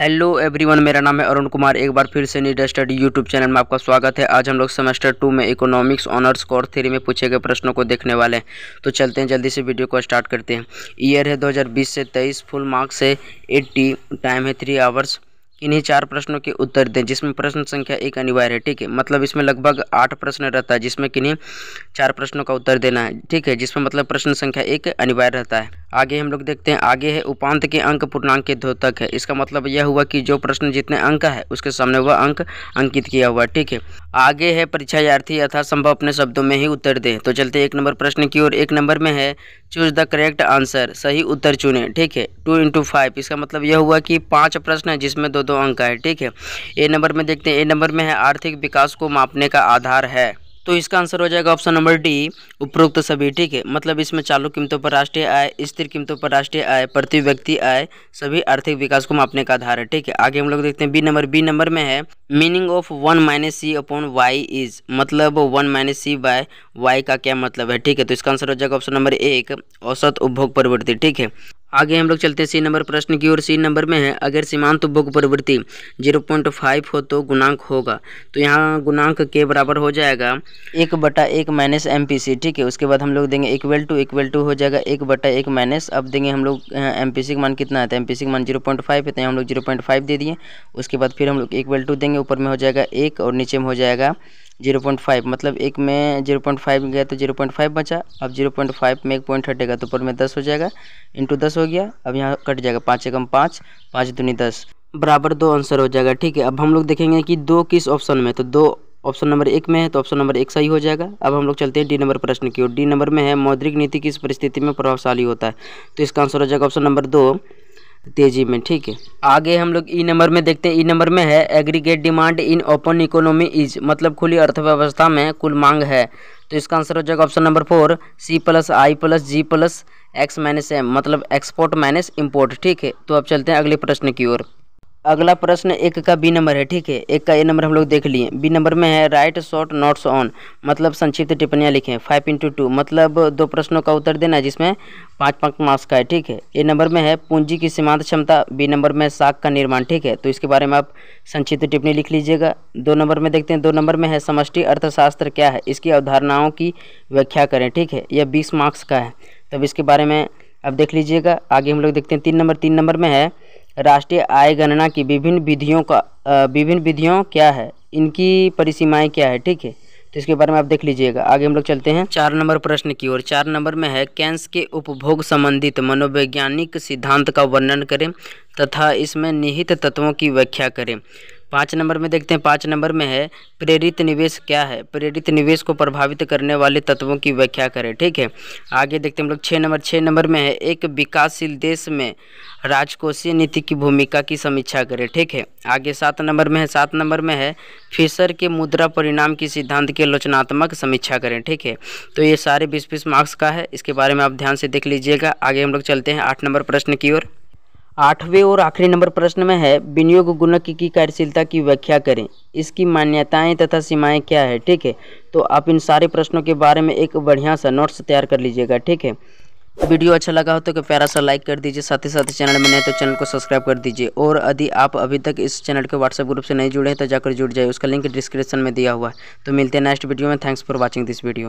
hello everyone मेरा नाम है अरुण कुमार एक बार फिर से नीड स्टडी यूट्यूब चैनल में आपका स्वागत है आज हम लोग सेमेस्टर टू में इकोनॉमिक्स ऑनर्स कोर थ्री में पूछे गए प्रश्नों को देखने वाले हैं तो चलते हैं जल्दी से वीडियो को स्टार्ट करते हैं ईयर है 2020 से 23 फुल मार्क्स है 80 टाइम है थ्री आवर्स इन्हीं चार प्रश्नों के उत्तर दें जिसमें प्रश्न संख्या एक अनिवार्य है ठीक है मतलब इसमें लगभग आठ प्रश्न रहता है जिसमें किन्हीं चार प्रश्नों का उत्तर देना है ठीक है जिसमें मतलब प्रश्न संख्या एक अनिवार्य रहता है आगे हम लोग देखते हैं आगे है उपांत के अंक पूर्णांक के द्योतक है इसका मतलब यह हुआ कि जो प्रश्न जितने अंक है उसके सामने वह अंक अंकित किया हुआ ठीक है आगे है परीक्षा परीक्षार्थी यथासंभव अपने शब्दों में ही उत्तर दे तो चलते एक नंबर प्रश्न की ओर एक नंबर में है चूज द करेक्ट आंसर सही उत्तर चुने ठीक है टू इंटू फाइव इसका मतलब यह हुआ कि पाँच प्रश्न है जिसमें दो दो अंक है ठीक है ए नंबर में देखते हैं ए नंबर में है आर्थिक विकास को मापने का आधार है तो इसका आंसर हो जाएगा ऑप्शन नंबर डी उपरोक्त सभी ठीक है मतलब इसमें चालू कीमतों पर राष्ट्रीय आय स्थिर कीमतों पर राष्ट्रीय आय प्रति व्यक्ति आय सभी आर्थिक विकास को मापने का आधार है ठीक है आगे हम लोग देखते हैं बी नंबर बी नंबर में है meaning of one minus C upon Y is मतलब one minus C by Y का क्या मतलब है ठीक है तो इसका आंसर हो जाएगा ऑप्शन नंबर एक औसत उपभोग प्रवृत्ति ठीक है आगे हम लोग चलते हैं सी नंबर प्रश्न की ओर सी नंबर में है अगर सीमांत उपभोग प्रवृत्ति जीरो पॉइंट फाइव हो तो गुणांक होगा तो यहाँ गुणांक के बराबर हो जाएगा एक बटा एक माइनस एम पी सी ठीक है उसके बाद हम लोग देंगे इक्वल टू इक्वल टू हो जाएगा एक बटा एक माइनस अब देंगे हम लोग एम पी सी का मान कितना आता है एम पी सी का मान जीरो पॉइंट फाइव है तो यहाँ हम लोग जीरो पॉइंट फाइव दे दिए उसके बाद फिर हम लोग इक्वल टू देंगे ऊपर में हो जाएगा एक और नीचे में हो जाएगा जीरो पॉइंट फाइव मतलब एक में जीरो पॉइंट फाइव गया तो जीरो पॉइंट फाइव बचा अब जीरो पॉइंट फाइव में एक पॉइंट हटेगा तो ऊपर में दस हो जाएगा इंटू दस हो गया अब यहाँ कट जाएगा पाँच एकम पाँच पाँच दूनी दस बराबर दो आंसर हो जाएगा ठीक है अब हम लोग देखेंगे कि दो किस ऑप्शन में तो दो ऑप्शन नंबर एक में है तो ऑप्शन नंबर एक सही हो जाएगा अब हम लोग चलते हैं डी नंबर प्रश्न की ओर डी नंबर में है मौद्रिक नीति किस परिस्थिति में प्रभावशाली होता है तो इसका आंसर हो जाएगा ऑप्शन नंबर दो तेजी में ठीक है आगे हम लोग ई नंबर में देखते हैं ई नंबर में है aggregate demand in open economy is मतलब खुली अर्थव्यवस्था में कुल मांग है तो इसका आंसर हो जाएगा option number four C plus I plus G plus X minus M मतलब एक्सपोर्ट माइनस इम्पोर्ट ठीक है तो अब चलते हैं अगले प्रश्न की ओर अगला प्रश्न एक का बी नंबर है ठीक है एक का ए नंबर हम लोग देख लिए बी नंबर में है राइट शॉर्ट नोट्स ऑन मतलब संक्षिप्त टिप्पणियाँ लिखें फाइव इंटू टू मतलब दो प्रश्नों का उत्तर देना जिसमें पाँच पाँच मार्क्स का है ठीक है ए नंबर में है पूंजी की सीमांत क्षमता बी नंबर में साख का निर्माण ठीक है तो इसके बारे में आप संक्षिप्त टिप्पणी लिख लीजिएगा दो नंबर में देखते हैं दो नंबर में है समष्टि अर्थशास्त्र क्या है इसकी अवधारणाओं की व्याख्या करें ठीक है यह बीस मार्क्स का है तब इसके बारे में आप देख लीजिएगा आगे हम लोग देखते हैं तीन नंबर तीन नंबर में है राष्ट्रीय आय गणना की विभिन्न विधियों का विभिन्न विधियों क्या है इनकी परिसीमाएँ क्या है ठीक है तो इसके बारे में आप देख लीजिएगा आगे हम लोग चलते हैं चार नंबर प्रश्न की ओर चार नंबर में है कैंस के उपभोग संबंधित मनोवैज्ञानिक सिद्धांत का वर्णन करें तथा इसमें निहित तत्वों की व्याख्या करें पाँच नंबर में देखते हैं पाँच नंबर में है प्रेरित निवेश क्या है प्रेरित निवेश को प्रभावित करने वाले तत्वों की व्याख्या करें ठीक है आगे देखते हैं हम लोग छः नंबर छः नंबर में है एक विकासशील देश में राजकोषीय नीति की भूमिका की समीक्षा करें ठीक है आगे सात नंबर में है सात नंबर में है फिशर के मुद्रा परिणाम की सिद्धांत की आलोचनात्मक समीक्षा करें ठीक है तो ये सारे बीस बीस मार्क्स का है इसके बारे में आप ध्यान से देख लीजिएगा आगे हम लोग चलते हैं आठ नंबर प्रश्न की ओर आठवें और आखिरी नंबर प्रश्न में है विनियोग गुणक की कार्यशीलता की व्याख्या करें इसकी मान्यताएं तथा सीमाएं क्या है ठीक है तो आप इन सारे प्रश्नों के बारे में एक बढ़िया सा नोट्स तैयार कर लीजिएगा ठीक है वीडियो अच्छा लगा हो तो कि प्यारा सा लाइक कर दीजिए साथ ही साथ चैनल में नए तो चैनल को सब्सक्राइब कर दीजिए और यदि आप अभी तक इस चैनल के व्हाट्सएप ग्रुप से नहीं जुड़े हैं तो जाकर जुड़ जाइए उसका लिंक डिस्क्रिप्शन में दिया हुआ है तो मिलते हैं नेक्स्ट वीडियो में thanks for watching this video